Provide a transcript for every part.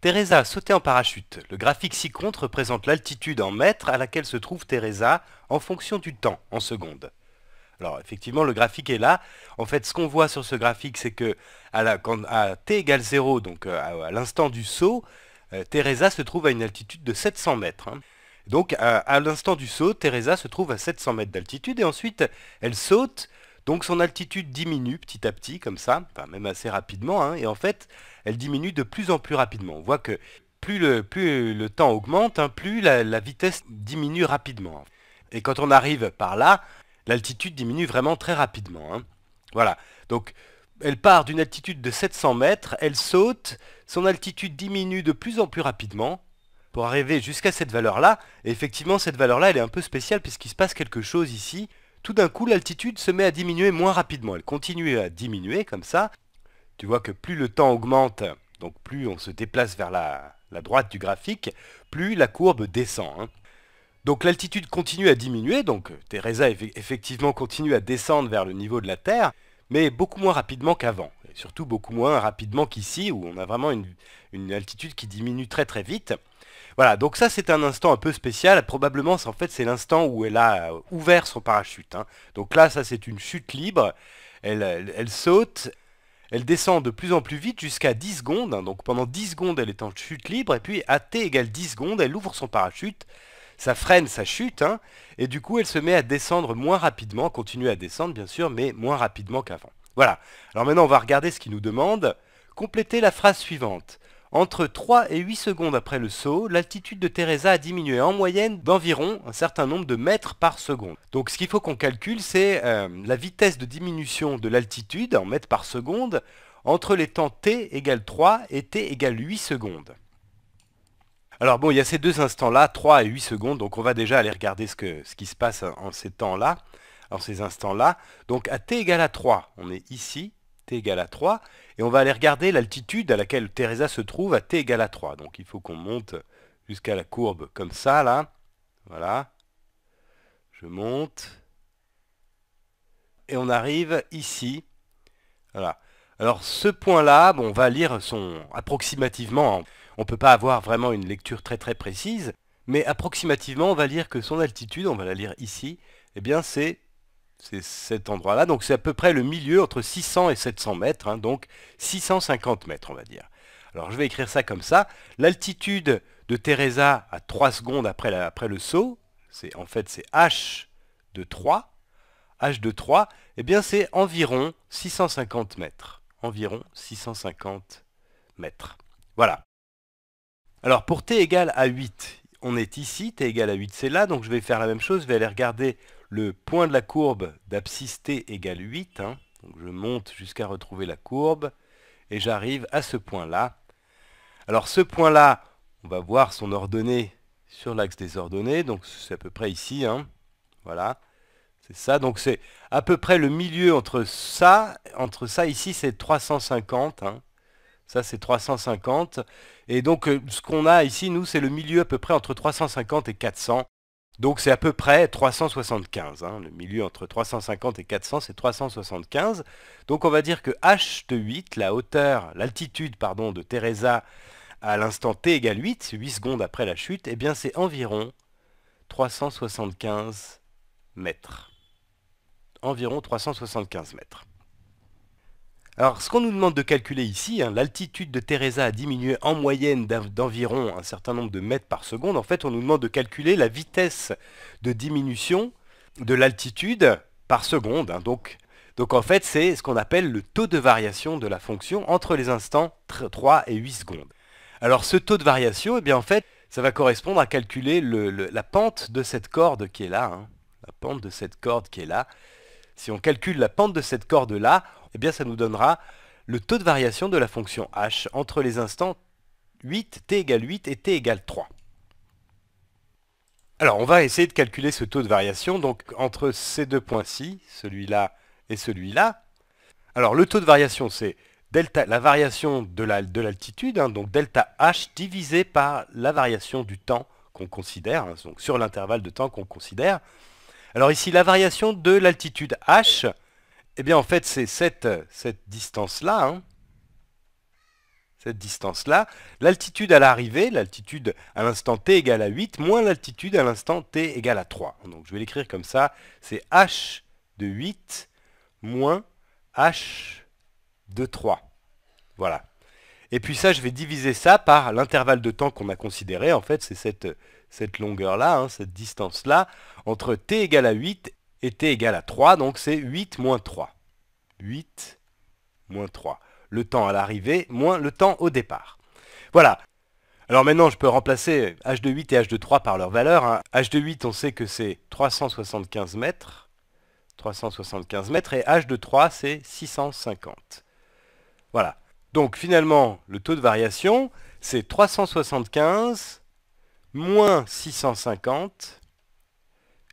Teresa a sauté en parachute. Le graphique ci-contre représente l'altitude en mètres à laquelle se trouve Teresa en fonction du temps, en secondes. Alors effectivement, le graphique est là. En fait, ce qu'on voit sur ce graphique, c'est que à, t égale 0, donc euh, à, l'instant du saut, euh, Teresa se trouve à une altitude de 700 mètres. Hein. Donc à, à l'instant du saut, Teresa se trouve à 700 mètres d'altitude et ensuite elle saute donc son altitude diminue petit à petit, comme ça, même assez rapidement, hein, et en fait, elle diminue de plus en plus rapidement. On voit que plus le, temps augmente, hein, plus la, vitesse diminue rapidement. Et quand on arrive par là, l'altitude diminue vraiment très rapidement. Hein. Voilà, donc elle part d'une altitude de 700 mètres, elle saute, son altitude diminue de plus en plus rapidement, pour arriver jusqu'à cette valeur-là. Et effectivement, cette valeur-là, elle est un peu spéciale puisqu'il se passe quelque chose ici tout d'un coup l'altitude se met à diminuer moins rapidement. Elle continue à diminuer comme ça. Tu vois que plus le temps augmente, donc plus on se déplace vers la, droite du graphique, plus la courbe descend. Hein. Donc l'altitude continue à diminuer, donc Teresa effectivement continue à descendre vers le niveau de la Terre, mais beaucoup moins rapidement qu'avant, et surtout beaucoup moins rapidement qu'ici, où on a vraiment une altitude qui diminue très très vite. Voilà, donc ça c'est un instant un peu spécial. Probablement, en fait, c'est l'instant où elle a euh, ouvert son parachute. Hein. Donc là, ça c'est une chute libre. Elle, saute, elle descend de plus en plus vite jusqu'à 10 secondes. Hein. Donc pendant 10 secondes, elle est en chute libre. Et puis à t égale 10 secondes, elle ouvre son parachute. Ça freine sa chute. Hein. Et du coup, elle se met à descendre moins rapidement. Continue à descendre, bien sûr, mais moins rapidement qu'avant. Voilà. Alors maintenant, on va regarder ce qu'il nous demande. compléter la phrase suivante. Entre 3 et 8 secondes après le saut, l'altitude de Teresa a diminué en moyenne d'environ un certain nombre de mètres par seconde. Donc ce qu'il faut qu'on calcule, c'est euh, la vitesse de diminution de l'altitude en mètres par seconde entre les temps t égale 3 et t égale 8 secondes. Alors bon, il y a ces deux instants-là, 3 et 8 secondes, donc on va déjà aller regarder ce, ce qui se passe en ces temps-là, en ces instants-là. Donc à t égale à 3, on est ici, t égale à 3, et on va aller regarder l'altitude à laquelle Teresa se trouve à t égale à 3. Donc il faut qu'on monte jusqu'à la courbe comme ça, là. Voilà. Je monte. Et on arrive ici. Voilà. Alors ce point-là, on va lire son approximativement. On peut pas avoir vraiment une lecture très très précise, mais approximativement, on va lire que son altitude, on va la lire ici, et eh bien c'est c'est cet endroit-là. Donc c'est à peu près le milieu entre 600 et 700 mètres. Hein. donc 650 mètres, on va dire. Alors je vais écrire ça comme ça. L'altitude de Teresa à 3 secondes après, après le saut, c'est en fait c'est H de 3. H de 3, et eh bien c'est environ 650 mètres. Environ 650 mètres. Voilà. Alors pour t égale à 8, on est ici, t égale à 8 c'est là, donc je vais faire la même chose, je vais aller regarder le point de la courbe d'abscisse t égale 8. Hein. je monte jusqu'à retrouver la courbe et j'arrive à ce point-là. Alors ce point-là, on va voir son ordonnée sur l'axe des ordonnées, donc c'est à peu près ici. Hein. voilà, c'est ça. Donc c'est à peu près le milieu entre ça, entre ça ici, c'est 350. Hein, ça, c'est 350. Et donc, euh, ce qu'on a ici, nous, c'est le milieu à peu près entre 350 et 400. Donc c'est à peu près 375. Hein. le milieu entre 350 et 400, c'est 375. Donc on va dire que h de 8, la hauteur, l'altitude pardon, de Teresa à l'instant t égale 8, 8 secondes après la chute, eh bien c'est environ 375 mètres. Environ 375 mètres. Alors, ce qu'on nous demande de calculer ici, hein, l'altitude de Teresa a diminué en moyenne d'environ un certain nombre de mètres par seconde. En fait, on nous demande de calculer la vitesse de diminution de l'altitude par seconde. Hein. donc, en fait, c'est ce qu'on appelle le taux de variation de la fonction entre les instants 3 et 8 secondes. Alors, ce taux de variation, eh en fait, ça va correspondre à calculer la pente de cette corde qui est là. Hein. la pente de cette corde qui est là. Si on calcule la pente de cette corde-là, eh bien ça nous donnera le taux de variation de la fonction h entre les instants 8, t égale 8 et t égale 3. Alors on va essayer de calculer ce taux de variation donc entre ces deux points-ci, celui-là et celui-là. Alors le taux de variation c'est la variation de l'altitude, hein, donc delta h divisé par la variation du temps qu'on considère, hein, donc sur l'intervalle de temps qu'on considère. Alors ici la variation de l'altitude h, eh bien, en fait, c'est cette, euh, cette distance-là, hein. cette distance-là, l'altitude à l'arrivée, l'altitude à l'instant t égale à 8, moins l'altitude à l'instant t égale à 3. Donc je vais l'écrire comme ça, c'est h de 8 moins h de 3. Voilà. Et puis ça, je vais diviser ça par l'intervalle de temps qu'on a considéré, en fait, c'est cette, cette longueur-là, hein, cette distance-là, entre t égale à 8 était égal à 3, donc c'est 8 moins 3. 8 moins 3. Le temps à l'arrivée moins le temps au départ. Voilà. Alors maintenant, je peux remplacer h de 8 et h de 3 par leur valeur. Hein. h de 8, on sait que c'est 375 mètres. 375 mètres. Et h de 3, c'est 650. Voilà. Donc finalement, le taux de variation, c'est 375 moins 650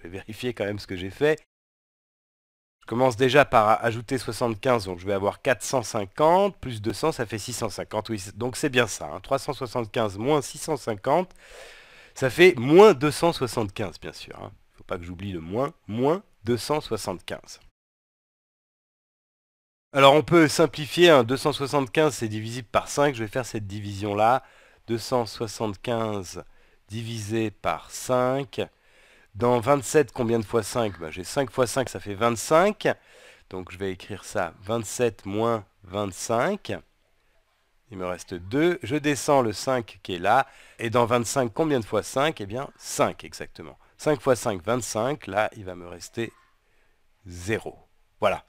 je vais vérifier quand même ce que j'ai fait. Je commence déjà par ajouter 75, donc je vais avoir 450, plus 200, ça fait 650. donc c'est bien ça, 375 hein. moins 650, ça fait moins 275, bien sûr. Il hein. ne faut pas que j'oublie le moins, moins 275. Alors on peut simplifier, 275 hein. c'est divisible par 5, je vais faire cette division là. 275 divisé par 5, dans 27, combien de fois 5 bah, J'ai 5 fois 5, ça fait 25. Donc je vais écrire ça, 27 moins 25. Il me reste 2. Je descends le 5 qui est là. Et dans 25, combien de fois 5 Eh bien, 5 exactement. 5 fois 5, 25. Là, il va me rester 0. Voilà.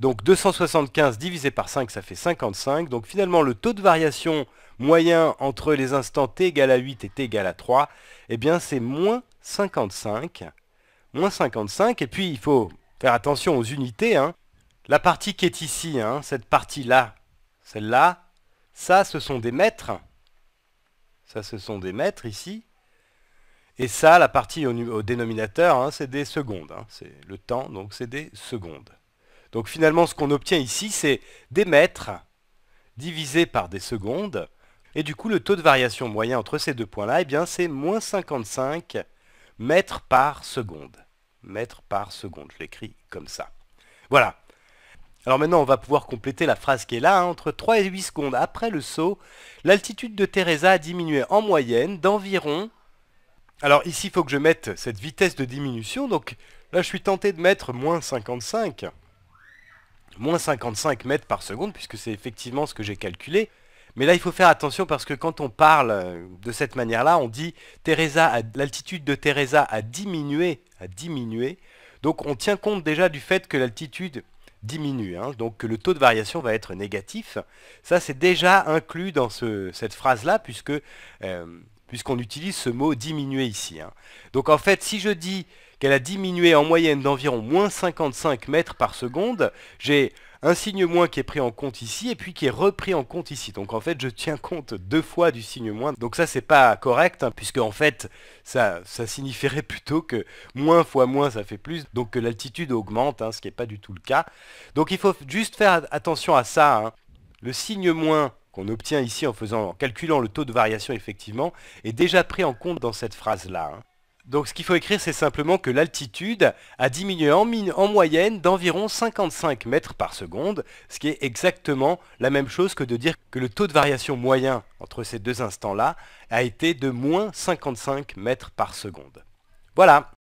Donc 275 divisé par 5, ça fait 55. Donc finalement, le taux de variation moyen entre les instants t égale à 8 et t égale à 3, eh bien c'est moins 55, moins 55, et puis il faut faire attention aux unités. Hein. La partie qui est ici, hein, cette partie-là, celle-là, ça ce sont des mètres. Ça ce sont des mètres ici. Et ça, la partie au, dénominateur, hein, c'est des secondes. C'est le temps, donc c'est des secondes. Donc finalement, ce qu'on obtient ici, c'est des mètres divisé par des secondes. Et du coup, le taux de variation moyen entre ces deux points-là, eh bien, c'est moins 55 mètres par seconde. Mètres par seconde, je l'écris comme ça. Voilà. Alors maintenant, on va pouvoir compléter la phrase qui est là. Hein, entre 3 et 8 secondes après le saut, l'altitude de Teresa a diminué en moyenne d'environ... Alors ici, il faut que je mette cette vitesse de diminution. Donc là, je suis tenté de mettre moins 55. Moins 55 mètres par seconde, puisque c'est effectivement ce que j'ai calculé. Mais là, il faut faire attention parce que quand on parle euh, de cette manière-là, on dit l'altitude de Teresa a diminué, a diminué. Donc on tient compte déjà du fait que l'altitude diminue, hein. donc que le taux de variation va être négatif. Ça, c'est déjà inclus dans cette phrase-là, euh, puisqu'on utilise ce mot diminuer ici. Hein. Donc en fait, si je dis qu'elle a diminué en moyenne d'environ moins 55 mètres par seconde, j'ai un signe moins qui est pris en compte ici et puis qui est repris en compte ici. Donc en fait, je tiens compte deux fois du signe moins. Donc ça, c'est pas correct, hein, puisque en fait, ça, ça signifierait plutôt que moins fois moins, ça fait plus, donc que l'altitude augmente, hein, ce qui n'est pas du tout le cas. Donc il faut juste faire attention à ça. Hein. Le signe moins qu'on obtient ici en, faisant, en calculant le taux de variation effectivement est déjà pris en compte dans cette phrase-là. Donc ce qu'il faut écrire, c'est simplement que l'altitude a diminué en, moyenne d'environ 55 mètres par seconde, ce qui est exactement la même chose que de dire que le taux de variation moyen entre ces deux instants-là a été de moins 55 mètres par seconde. Voilà